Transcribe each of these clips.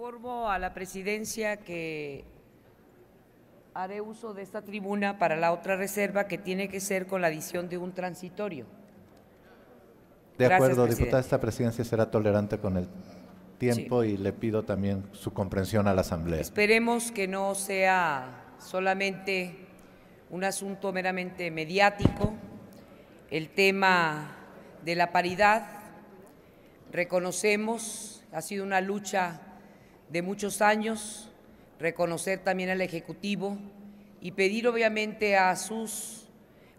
Informo a la presidencia que haré uso de esta tribuna para la otra reserva que tiene que ser con la adición de un transitorio. De acuerdo, diputada, esta presidencia será tolerante con el tiempo y le pido también su comprensión a la Asamblea. Esperemos que no sea solamente un asunto meramente mediático, el tema de la paridad. Reconocemos, ha sido una lucha de muchos años, reconocer también al Ejecutivo y pedir obviamente a sus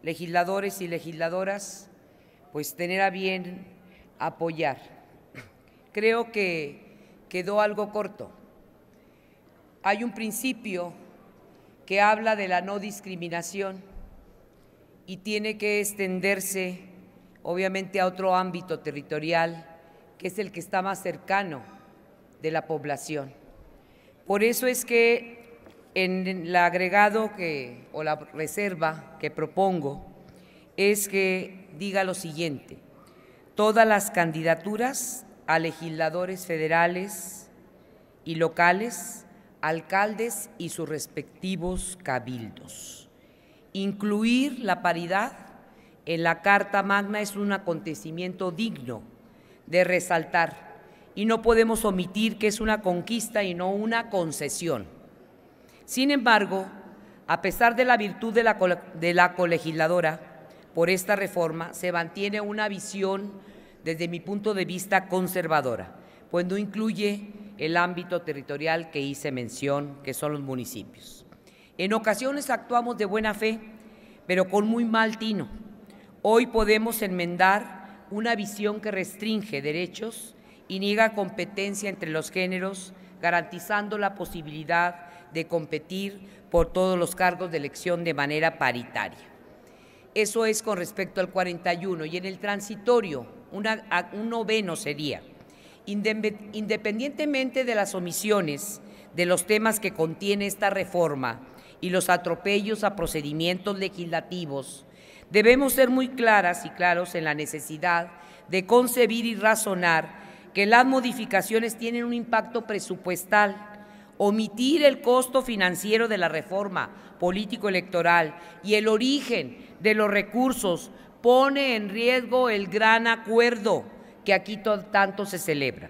legisladores y legisladoras, pues tener a bien apoyar. Creo que quedó algo corto. Hay un principio que habla de la no discriminación y tiene que extenderse obviamente a otro ámbito territorial, que es el que está más cercano de la población. Por eso es que en el agregado que, o la reserva que propongo es que diga lo siguiente, todas las candidaturas a legisladores federales y locales, alcaldes y sus respectivos cabildos. Incluir la paridad en la Carta Magna es un acontecimiento digno de resaltar y no podemos omitir que es una conquista y no una concesión. Sin embargo, a pesar de la virtud de la, colegisladora, por esta reforma se mantiene una visión desde mi punto de vista conservadora, pues no incluye el ámbito territorial que hice mención, que son los municipios. En ocasiones actuamos de buena fe, pero con muy mal tino. Hoy podemos enmendar una visión que restringe derechos y niega competencia entre los géneros, garantizando la posibilidad de competir por todos los cargos de elección de manera paritaria. Eso es con respecto al 41 y en el transitorio, un noveno sería. Independientemente de las omisiones de los temas que contiene esta reforma y los atropellos a procedimientos legislativos, debemos ser muy claras y claros en la necesidad de concebir y razonar que las modificaciones tienen un impacto presupuestal omitir el costo financiero de la reforma político-electoral y el origen de los recursos pone en riesgo el gran acuerdo que aquí tanto se celebra.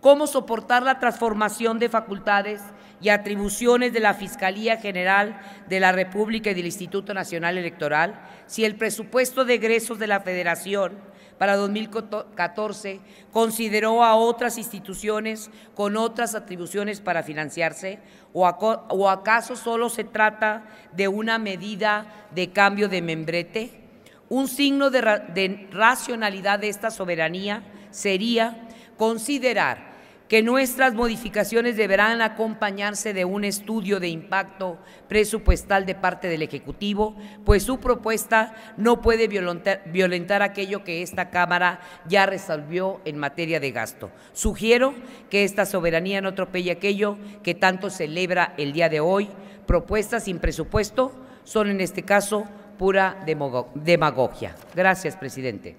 ¿Cómo soportar la transformación de facultades y atribuciones de la Fiscalía General de la República y del Instituto Nacional Electoral si el presupuesto de egresos de la Federación para 2014 consideró a otras instituciones con otras atribuciones para financiarse o, acaso solo se trata de una medida de cambio de membrete? Un signo de racionalidad de esta soberanía sería considerar que nuestras modificaciones deberán acompañarse de un estudio de impacto presupuestal de parte del Ejecutivo, pues su propuesta no puede violentar, aquello que esta Cámara ya resolvió en materia de gasto. Sugiero que esta soberanía no atropelle aquello que tanto celebra el día de hoy. Propuestas sin presupuesto son en este caso pura demagogia. Gracias, presidente.